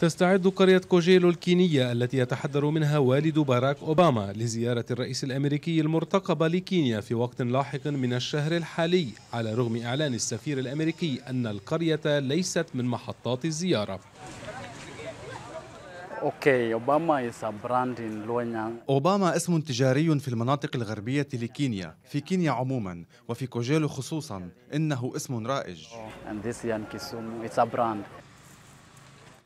تستعد قرية كوجيلو الكينية التي يتحدر منها والد باراك أوباما لزيارة الرئيس الأمريكي المرتقبة لكينيا في وقت لاحق من الشهر الحالي على رغم إعلان السفير الأمريكي أن القرية ليست من محطات الزيارة اوكي اوباما اسم تجاري في المناطق الغربيه لكينيا في كينيا عموما وفي كوجيلو خصوصا انه اسم رائج oh,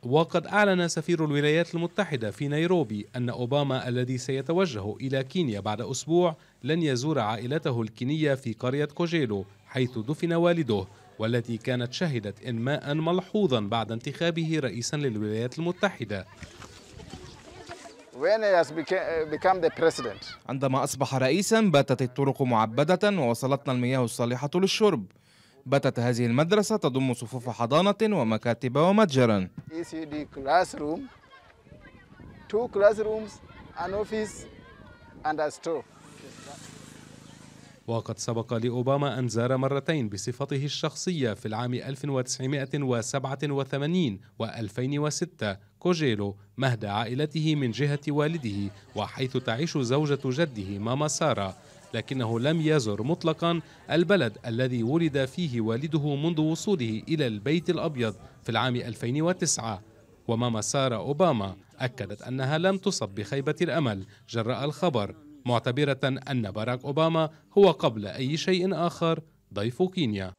وقد أعلن سفير الولايات المتحدة في نيروبي أن أوباما الذي سيتوجه إلى كينيا بعد أسبوع لن يزور عائلته الكينية في قرية كوجيلو حيث دفن والده والتي كانت شهدت إنماء ملحوظا بعد انتخابه رئيسا للولايات المتحدة uh, عندما أصبح رئيسا باتت الطرق معبدة ووصلتنا المياه الصالحة للشرب باتت هذه المدرسة تضم صفوف حضانة ومكاتب ومتجرا وقد سبق لأوباما أن زار مرتين بصفته الشخصية في العام 1987 و 2006 كوجيلو مهد عائلته من جهة والده وحيث تعيش زوجة جده ماما سارة لكنه لم يزر مطلقا البلد الذي ولد فيه والده منذ وصوله إلى البيت الأبيض في العام 2009 وماما سارة أوباما أكدت أنها لم تصب بخيبة الأمل جراء الخبر معتبرة أن باراك أوباما هو قبل أي شيء آخر ضيف كينيا